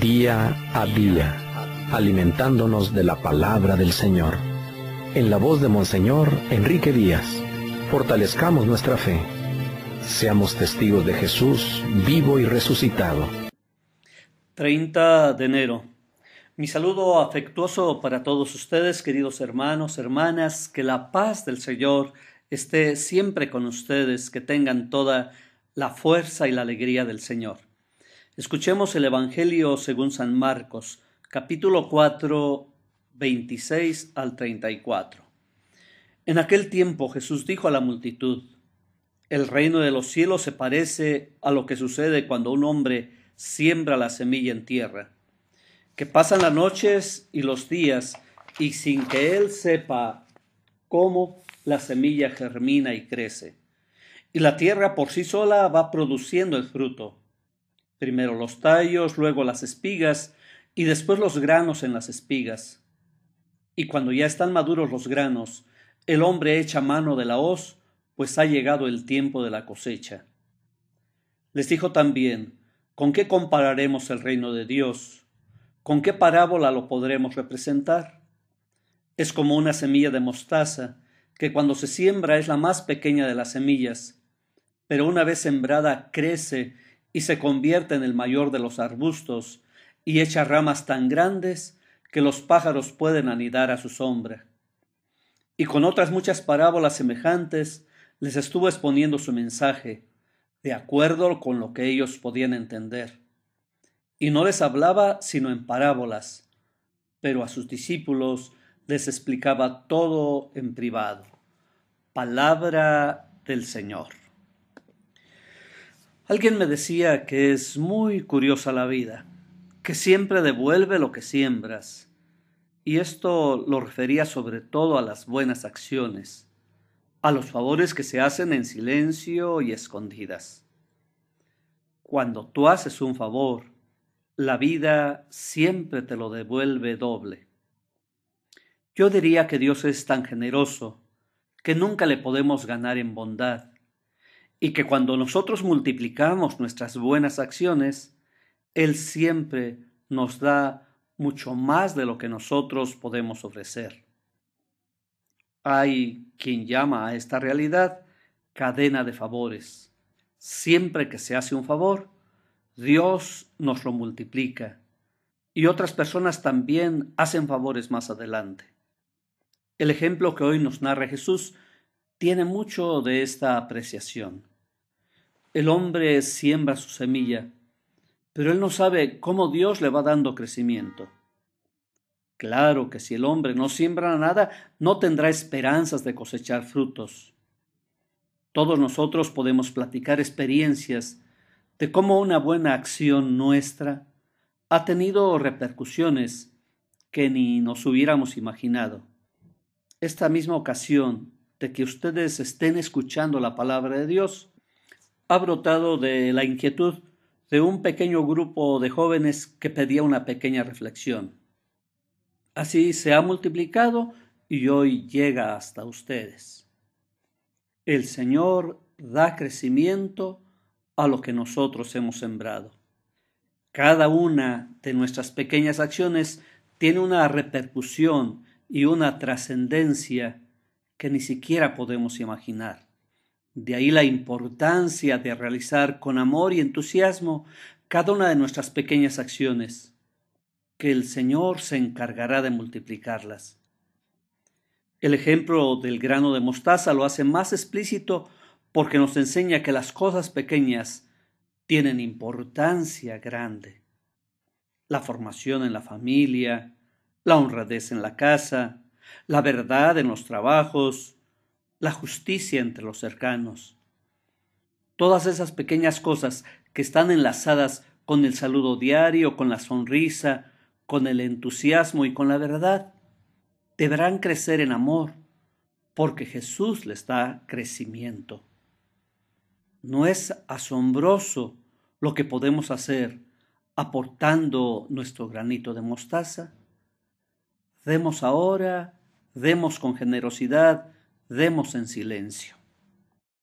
día a día, alimentándonos de la palabra del Señor. En la voz de Monseñor Enrique Díaz, fortalezcamos nuestra fe. Seamos testigos de Jesús vivo y resucitado. 30 de enero. Mi saludo afectuoso para todos ustedes, queridos hermanos, hermanas, que la paz del Señor esté siempre con ustedes, que tengan toda la fuerza y la alegría del Señor. Escuchemos el Evangelio según San Marcos, capítulo 4, 26 al 34. En aquel tiempo Jesús dijo a la multitud, El reino de los cielos se parece a lo que sucede cuando un hombre siembra la semilla en tierra, que pasan las noches y los días, y sin que él sepa cómo la semilla germina y crece. Y la tierra por sí sola va produciendo el fruto primero los tallos, luego las espigas y después los granos en las espigas. Y cuando ya están maduros los granos, el hombre echa mano de la hoz, pues ha llegado el tiempo de la cosecha. Les dijo también, ¿con qué compararemos el reino de Dios? ¿Con qué parábola lo podremos representar? Es como una semilla de mostaza, que cuando se siembra es la más pequeña de las semillas, pero una vez sembrada crece y se convierte en el mayor de los arbustos y echa ramas tan grandes que los pájaros pueden anidar a su sombra. Y con otras muchas parábolas semejantes les estuvo exponiendo su mensaje, de acuerdo con lo que ellos podían entender. Y no les hablaba sino en parábolas, pero a sus discípulos les explicaba todo en privado. Palabra del Señor. Alguien me decía que es muy curiosa la vida, que siempre devuelve lo que siembras, y esto lo refería sobre todo a las buenas acciones, a los favores que se hacen en silencio y escondidas. Cuando tú haces un favor, la vida siempre te lo devuelve doble. Yo diría que Dios es tan generoso que nunca le podemos ganar en bondad y que cuando nosotros multiplicamos nuestras buenas acciones, Él siempre nos da mucho más de lo que nosotros podemos ofrecer. Hay quien llama a esta realidad cadena de favores. Siempre que se hace un favor, Dios nos lo multiplica y otras personas también hacen favores más adelante. El ejemplo que hoy nos narra Jesús tiene mucho de esta apreciación. El hombre siembra su semilla, pero él no sabe cómo Dios le va dando crecimiento. Claro que si el hombre no siembra nada, no tendrá esperanzas de cosechar frutos. Todos nosotros podemos platicar experiencias de cómo una buena acción nuestra ha tenido repercusiones que ni nos hubiéramos imaginado. Esta misma ocasión de que ustedes estén escuchando la palabra de Dios, ha brotado de la inquietud de un pequeño grupo de jóvenes que pedía una pequeña reflexión. Así se ha multiplicado y hoy llega hasta ustedes. El Señor da crecimiento a lo que nosotros hemos sembrado. Cada una de nuestras pequeñas acciones tiene una repercusión y una trascendencia que ni siquiera podemos imaginar. De ahí la importancia de realizar con amor y entusiasmo cada una de nuestras pequeñas acciones, que el Señor se encargará de multiplicarlas. El ejemplo del grano de mostaza lo hace más explícito porque nos enseña que las cosas pequeñas tienen importancia grande. La formación en la familia, la honradez en la casa, la verdad en los trabajos, la justicia entre los cercanos. Todas esas pequeñas cosas que están enlazadas con el saludo diario, con la sonrisa, con el entusiasmo y con la verdad, deberán crecer en amor, porque Jesús les da crecimiento. ¿No es asombroso lo que podemos hacer aportando nuestro granito de mostaza? Demos ahora, demos con generosidad, demos en silencio.